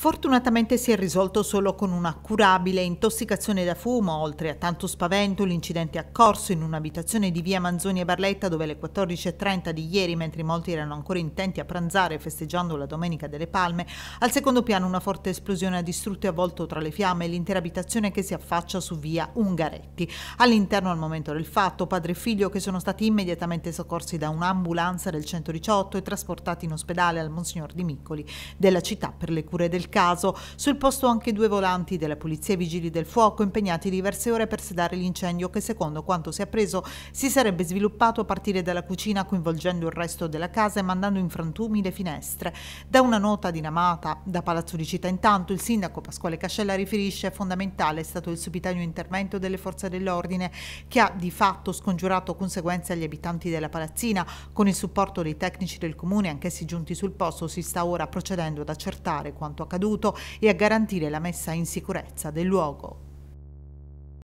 Fortunatamente si è risolto solo con una curabile intossicazione da fumo, oltre a tanto spavento l'incidente è accorso in un'abitazione di via Manzoni e Barletta dove alle 14.30 di ieri, mentre molti erano ancora intenti a pranzare festeggiando la Domenica delle Palme, al secondo piano una forte esplosione ha distrutto e avvolto tra le fiamme l'intera abitazione che si affaccia su via Ungaretti. All'interno al momento del fatto, padre e figlio che sono stati immediatamente soccorsi da un'ambulanza del 118 e trasportati in ospedale al Monsignor Di Miccoli della città per le cure del caso. Sul posto anche due volanti della Polizia e Vigili del Fuoco impegnati diverse ore per sedare l'incendio che secondo quanto si è appreso si sarebbe sviluppato a partire dalla cucina coinvolgendo il resto della casa e mandando in frantumi le finestre. Da una nota dinamata da Palazzo di Città intanto il sindaco Pasquale Cascella riferisce fondamentale è stato il subitaneo intervento delle forze dell'ordine che ha di fatto scongiurato conseguenze agli abitanti della palazzina. Con il supporto dei tecnici del comune anch'essi giunti sul posto si sta ora procedendo ad accertare quanto accaduto accaduto e a garantire la messa in sicurezza del luogo.